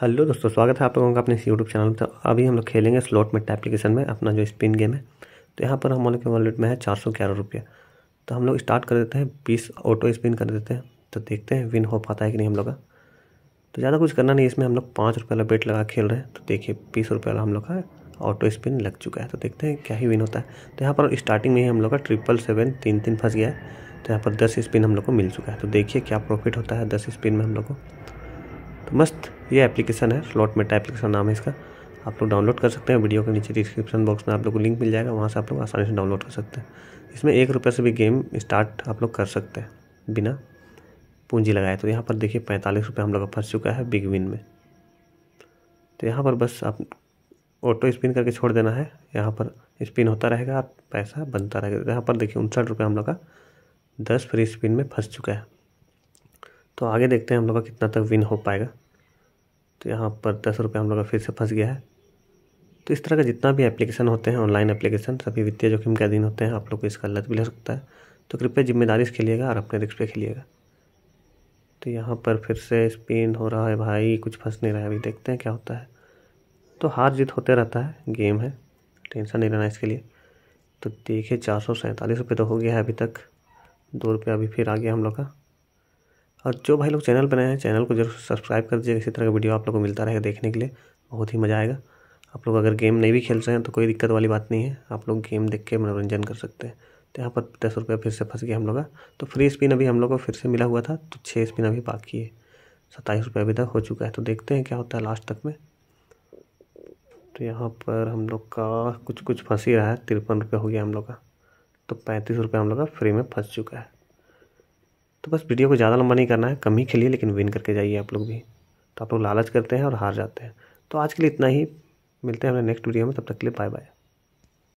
hello दोस्तों स्वागत है आप लोगों का अपने यूट्यूब चैनल पर तो अभी हम लोग खेलेंगे स्लॉट मेट एप्लीकेशन में अपना जो स्पिन गेम है तो यहाँ पर हम लोग के वॉलेट में है चार सौ ग्यारह रुपये तो हम लोग स्टार्ट कर देते हैं बीस ऑटो स्पिन कर देते हैं तो देखते हैं विन हो पाता है कि नहीं हम लोग का तो ज़्यादा कुछ करना नहीं इसमें हम लोग पाँच रुपये वाला बेट लगा खेल रहे हैं तो देखिए बीस रुपये वाला हम लोग का ऑटो स्पिन लग चुका है तो देखते हैं क्या ही विन होता है तो यहाँ पर स्टार्टिंग में ही हम लोग का ट्रिपल सेवन तीन तीन फंस गया है तो यहाँ पर दस स्पिन हम लोग को मिल चुका है तो देखिए क्या प्रॉफिट होता है दस स्पिन में हम लोग को तो मस्त ये एप्लीकेशन है स्लॉट मेटा एप्लीकेशन नाम है इसका आप लोग डाउनलोड कर सकते हैं वीडियो के नीचे डिस्क्रिप्शन बॉक्स में आप लोग को लिंक मिल जाएगा वहाँ से आप लोग आसानी से डाउनलोड कर सकते हैं इसमें एक रुपये से भी गेम स्टार्ट आप लोग कर सकते हैं बिना पूंजी लगाए तो यहाँ पर देखिए पैंतालीस रुपये हम लोग का फंस चुका है बिग विन में तो यहाँ पर बस आप ऑटो स्पिन करके छोड़ देना है यहाँ पर स्पिन होता रहेगा आप पैसा बनता रहेगा यहाँ पर देखिए उनसठ रुपये हम लोग का दस फ्री स्पिन में फंस चुका है तो आगे देखते हैं हम लोग का कितना तक विन हो पाएगा तो यहाँ पर दस रुपये हम लोग का फिर से फंस गया है तो इस तरह का जितना भी एप्लीकेशन होते हैं ऑनलाइन एप्लीकेशन सभी वित्तीय जोखिम के अधीन होते हैं आप लोग को इसका लत भी लग सकता है तो कृपया जिम्मेदारी से खेलिएगा और अपने रिक्स पे खेलिएगा तो यहाँ पर फिर से स्पिन हो रहा है भाई कुछ फंस नहीं रहा है अभी देखते हैं क्या होता है तो हार जीत होते रहता है गेम है टेंशन नहीं रहना इसके लिए तो देखिए चार सौ सैंतालीस रुपये तो हो गया है अभी तक दो रुपये अभी फिर आ गया हम लोग का और जो भाई लोग चैनल पर हैं चैनल को जरूर सब्सक्राइब कर दीजिएगा इसी तरह का वीडियो आप लोग को मिलता रहेगा देखने के लिए बहुत ही मज़ा आएगा आप लोग अगर गेम नहीं भी खेल हैं तो कोई दिक्कत वाली बात नहीं है आप लोग गेम देख के मनोरंजन कर सकते हैं तो यहाँ पर दस रुपये फिर से फंस गया हम लोग का तो फ्री स्पिन अभी हम लोग को फिर से मिला हुआ था तो छः स्पिन अभी बाकी है सत्ताईस रुपये अभी तक हो चुका है तो देखते हैं क्या होता है लास्ट तक में तो यहाँ पर हम लोग का कुछ कुछ फंस ही रहा है तिरपन रुपये हो गया हम लोग का तो पैंतीस रुपये हम लोग का फ्री में फंस चुका है तो बस वीडियो को ज़्यादा लंबा नहीं करना है कम ही खेलिए लेकिन विन करके जाइए आप लोग भी तो आप लोग लालच करते हैं और हार जाते हैं तो आज के लिए इतना ही मिलते हैं हमें नेक्स्ट वीडियो में तब तक के लिए बाय बाय